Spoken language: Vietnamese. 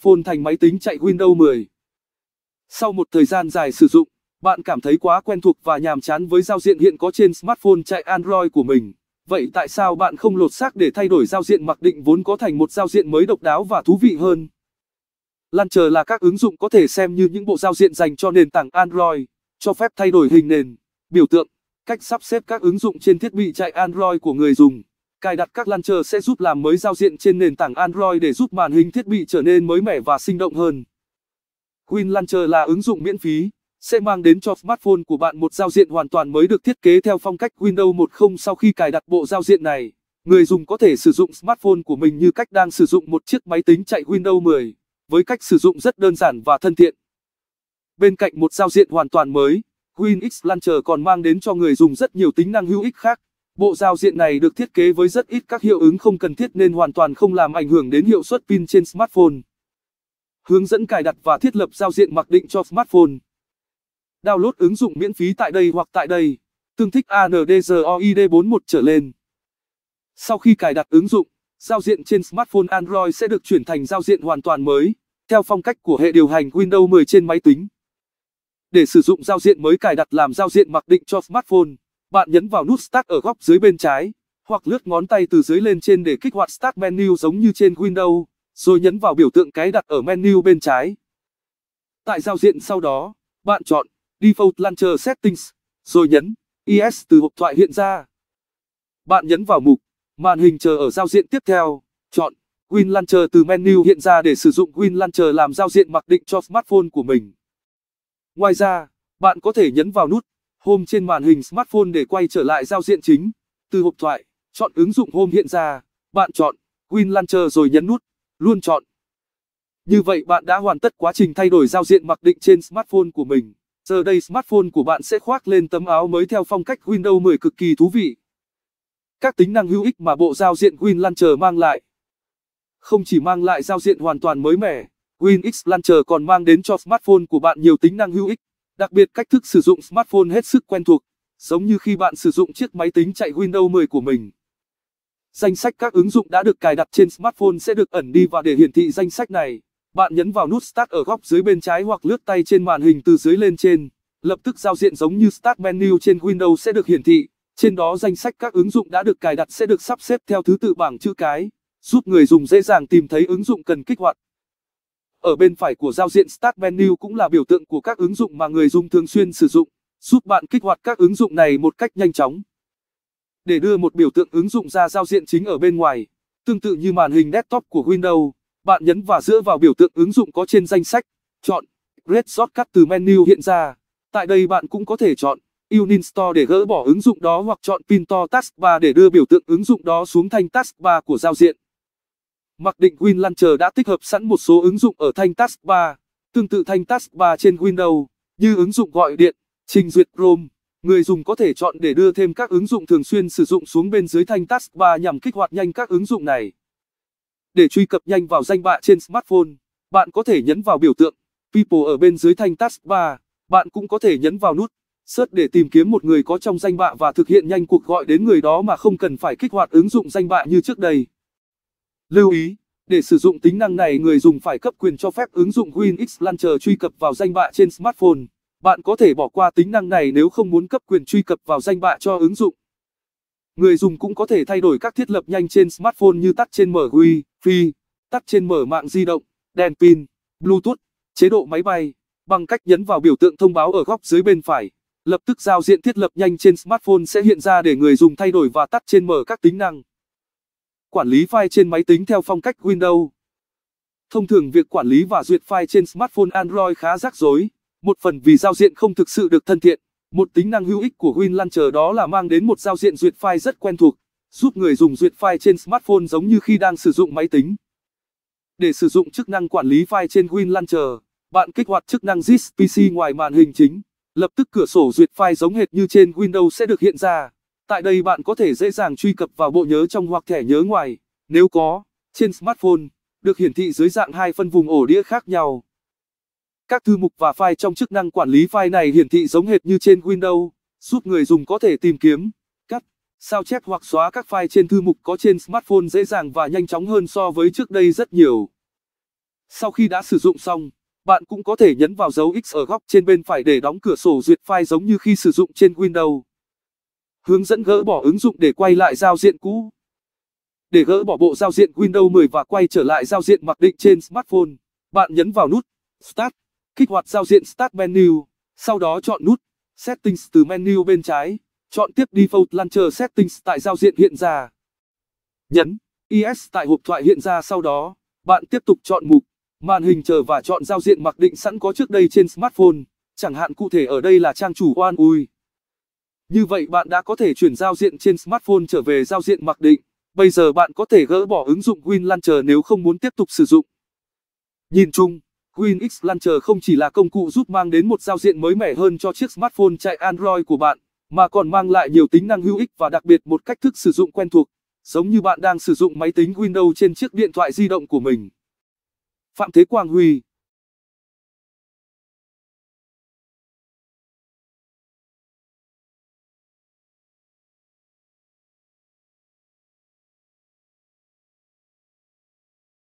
phôn thành máy tính chạy Windows 10. Sau một thời gian dài sử dụng, bạn cảm thấy quá quen thuộc và nhàm chán với giao diện hiện có trên smartphone chạy Android của mình. Vậy tại sao bạn không lột xác để thay đổi giao diện mặc định vốn có thành một giao diện mới độc đáo và thú vị hơn? Launcher là các ứng dụng có thể xem như những bộ giao diện dành cho nền tảng Android, cho phép thay đổi hình nền, biểu tượng, cách sắp xếp các ứng dụng trên thiết bị chạy Android của người dùng. Cài đặt các launcher sẽ giúp làm mới giao diện trên nền tảng Android để giúp màn hình thiết bị trở nên mới mẻ và sinh động hơn. Win Launcher là ứng dụng miễn phí, sẽ mang đến cho smartphone của bạn một giao diện hoàn toàn mới được thiết kế theo phong cách Windows 10 sau khi cài đặt bộ giao diện này. Người dùng có thể sử dụng smartphone của mình như cách đang sử dụng một chiếc máy tính chạy Windows 10, với cách sử dụng rất đơn giản và thân thiện. Bên cạnh một giao diện hoàn toàn mới, WinX Launcher còn mang đến cho người dùng rất nhiều tính năng hữu ích khác. Bộ giao diện này được thiết kế với rất ít các hiệu ứng không cần thiết nên hoàn toàn không làm ảnh hưởng đến hiệu suất pin trên smartphone. Hướng dẫn cài đặt và thiết lập giao diện mặc định cho smartphone. Download ứng dụng miễn phí tại đây hoặc tại đây, tương thích ANDROID41 trở lên. Sau khi cài đặt ứng dụng, giao diện trên smartphone Android sẽ được chuyển thành giao diện hoàn toàn mới, theo phong cách của hệ điều hành Windows 10 trên máy tính. Để sử dụng giao diện mới cài đặt làm giao diện mặc định cho smartphone, bạn nhấn vào nút Start ở góc dưới bên trái, hoặc lướt ngón tay từ dưới lên trên để kích hoạt Start Menu giống như trên Windows, rồi nhấn vào biểu tượng cái đặt ở menu bên trái. Tại giao diện sau đó, bạn chọn Default Launcher Settings, rồi nhấn Yes từ hộp thoại hiện ra. Bạn nhấn vào mục màn hình chờ ở giao diện tiếp theo, chọn Win Launcher từ menu hiện ra để sử dụng Win Launcher làm giao diện mặc định cho smartphone của mình. Ngoài ra, bạn có thể nhấn vào nút Home trên màn hình smartphone để quay trở lại giao diện chính. Từ hộp thoại, chọn ứng dụng Home hiện ra, bạn chọn Win Launcher rồi nhấn nút luôn chọn. Như vậy bạn đã hoàn tất quá trình thay đổi giao diện mặc định trên smartphone của mình. Giờ đây smartphone của bạn sẽ khoác lên tấm áo mới theo phong cách Windows 10 cực kỳ thú vị. Các tính năng hữu ích mà bộ giao diện Win Launcher mang lại không chỉ mang lại giao diện hoàn toàn mới mẻ, WinX Launcher còn mang đến cho smartphone của bạn nhiều tính năng hữu ích. Đặc biệt cách thức sử dụng smartphone hết sức quen thuộc, giống như khi bạn sử dụng chiếc máy tính chạy Windows 10 của mình. Danh sách các ứng dụng đã được cài đặt trên smartphone sẽ được ẩn đi và để hiển thị danh sách này, bạn nhấn vào nút Start ở góc dưới bên trái hoặc lướt tay trên màn hình từ dưới lên trên. Lập tức giao diện giống như Start Menu trên Windows sẽ được hiển thị, trên đó danh sách các ứng dụng đã được cài đặt sẽ được sắp xếp theo thứ tự bảng chữ cái, giúp người dùng dễ dàng tìm thấy ứng dụng cần kích hoạt. Ở bên phải của giao diện Start Menu cũng là biểu tượng của các ứng dụng mà người dùng thường xuyên sử dụng, giúp bạn kích hoạt các ứng dụng này một cách nhanh chóng. Để đưa một biểu tượng ứng dụng ra giao diện chính ở bên ngoài, tương tự như màn hình desktop của Windows, bạn nhấn và dựa vào biểu tượng ứng dụng có trên danh sách, chọn Red Shortcut từ menu hiện ra. Tại đây bạn cũng có thể chọn Uninstall để gỡ bỏ ứng dụng đó hoặc chọn Pin to Taskbar để đưa biểu tượng ứng dụng đó xuống thanh Taskbar của giao diện mặc định Win Launcher đã tích hợp sẵn một số ứng dụng ở thanh taskbar, tương tự thanh taskbar trên Windows, như ứng dụng gọi điện, trình duyệt Chrome. Người dùng có thể chọn để đưa thêm các ứng dụng thường xuyên sử dụng xuống bên dưới thanh taskbar nhằm kích hoạt nhanh các ứng dụng này. Để truy cập nhanh vào danh bạ trên smartphone, bạn có thể nhấn vào biểu tượng People ở bên dưới thanh taskbar. Bạn cũng có thể nhấn vào nút Search để tìm kiếm một người có trong danh bạ và thực hiện nhanh cuộc gọi đến người đó mà không cần phải kích hoạt ứng dụng danh bạ như trước đây. Lưu ý, để sử dụng tính năng này người dùng phải cấp quyền cho phép ứng dụng WinX Launcher truy cập vào danh bạ trên smartphone. Bạn có thể bỏ qua tính năng này nếu không muốn cấp quyền truy cập vào danh bạ cho ứng dụng. Người dùng cũng có thể thay đổi các thiết lập nhanh trên smartphone như tắt trên mở Wi-Fi, tắt trên mở mạng di động, đèn pin, Bluetooth, chế độ máy bay bằng cách nhấn vào biểu tượng thông báo ở góc dưới bên phải. Lập tức giao diện thiết lập nhanh trên smartphone sẽ hiện ra để người dùng thay đổi và tắt trên mở các tính năng. Quản lý file trên máy tính theo phong cách Windows. Thông thường việc quản lý và duyệt file trên smartphone Android khá rắc rối, một phần vì giao diện không thực sự được thân thiện. Một tính năng hữu ích của WinLauncher đó là mang đến một giao diện duyệt file rất quen thuộc, giúp người dùng duyệt file trên smartphone giống như khi đang sử dụng máy tính. Để sử dụng chức năng quản lý file trên WinLauncher, bạn kích hoạt chức năng Zip PC ngoài màn hình chính. Lập tức cửa sổ duyệt file giống hệt như trên Windows sẽ được hiện ra. Tại đây bạn có thể dễ dàng truy cập vào bộ nhớ trong hoặc thẻ nhớ ngoài, nếu có, trên smartphone, được hiển thị dưới dạng hai phân vùng ổ đĩa khác nhau. Các thư mục và file trong chức năng quản lý file này hiển thị giống hệt như trên Windows, giúp người dùng có thể tìm kiếm, cắt, sao chép hoặc xóa các file trên thư mục có trên smartphone dễ dàng và nhanh chóng hơn so với trước đây rất nhiều. Sau khi đã sử dụng xong, bạn cũng có thể nhấn vào dấu X ở góc trên bên phải để đóng cửa sổ duyệt file giống như khi sử dụng trên Windows. Hướng dẫn gỡ bỏ ứng dụng để quay lại giao diện cũ. Để gỡ bỏ bộ giao diện Windows 10 và quay trở lại giao diện mặc định trên smartphone, bạn nhấn vào nút Start, kích hoạt giao diện Start Menu, sau đó chọn nút Settings từ menu bên trái, chọn tiếp Default Launcher Settings tại giao diện hiện ra. Nhấn Yes tại hộp thoại hiện ra sau đó, bạn tiếp tục chọn mục màn hình chờ và chọn giao diện mặc định sẵn có trước đây trên smartphone, chẳng hạn cụ thể ở đây là trang chủ Oan Ui. Như vậy bạn đã có thể chuyển giao diện trên smartphone trở về giao diện mặc định. Bây giờ bạn có thể gỡ bỏ ứng dụng Win Launcher nếu không muốn tiếp tục sử dụng. Nhìn chung, Win X Launcher không chỉ là công cụ giúp mang đến một giao diện mới mẻ hơn cho chiếc smartphone chạy Android của bạn, mà còn mang lại nhiều tính năng hữu ích và đặc biệt một cách thức sử dụng quen thuộc, giống như bạn đang sử dụng máy tính Windows trên chiếc điện thoại di động của mình. Phạm Thế Quang Huy